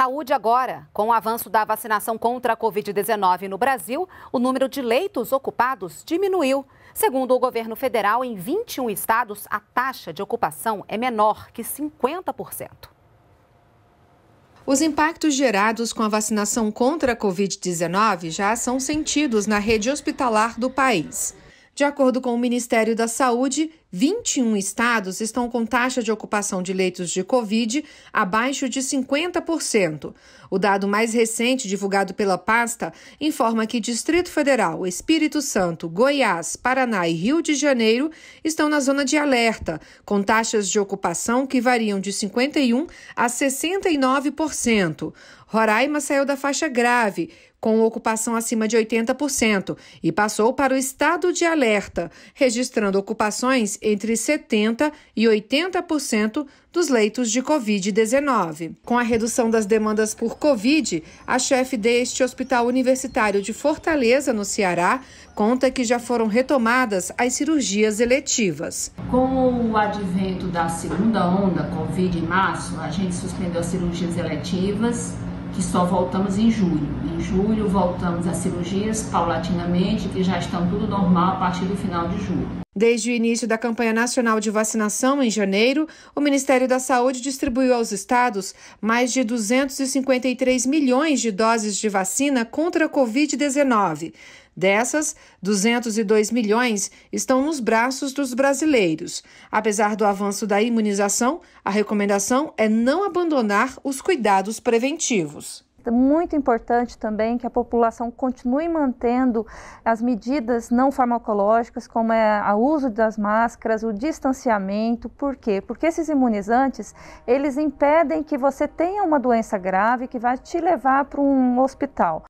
Saúde agora. Com o avanço da vacinação contra a Covid-19 no Brasil, o número de leitos ocupados diminuiu. Segundo o governo federal, em 21 estados, a taxa de ocupação é menor que 50%. Os impactos gerados com a vacinação contra a Covid-19 já são sentidos na rede hospitalar do país. De acordo com o Ministério da Saúde, 21 estados estão com taxa de ocupação de leitos de Covid abaixo de 50%. O dado mais recente divulgado pela pasta informa que Distrito Federal, Espírito Santo, Goiás, Paraná e Rio de Janeiro estão na zona de alerta, com taxas de ocupação que variam de 51% a 69%. Roraima saiu da faixa grave, com ocupação acima de 80%, e passou para o estado de alerta, registrando ocupações entre 70% e 80% dos leitos de Covid-19. Com a redução das demandas por Covid, a chefe deste Hospital Universitário de Fortaleza, no Ceará, conta que já foram retomadas as cirurgias eletivas. Com o advento da segunda onda Covid em março, a gente suspendeu as cirurgias eletivas que só voltamos em julho. Em julho voltamos às cirurgias paulatinamente, que já estão tudo normal a partir do final de julho. Desde o início da campanha nacional de vacinação, em janeiro, o Ministério da Saúde distribuiu aos estados mais de 253 milhões de doses de vacina contra a Covid-19. Dessas, 202 milhões estão nos braços dos brasileiros. Apesar do avanço da imunização, a recomendação é não abandonar os cuidados preventivos. Então, muito importante também que a população continue mantendo as medidas não farmacológicas, como é o uso das máscaras, o distanciamento. Por quê? Porque esses imunizantes, eles impedem que você tenha uma doença grave que vai te levar para um hospital.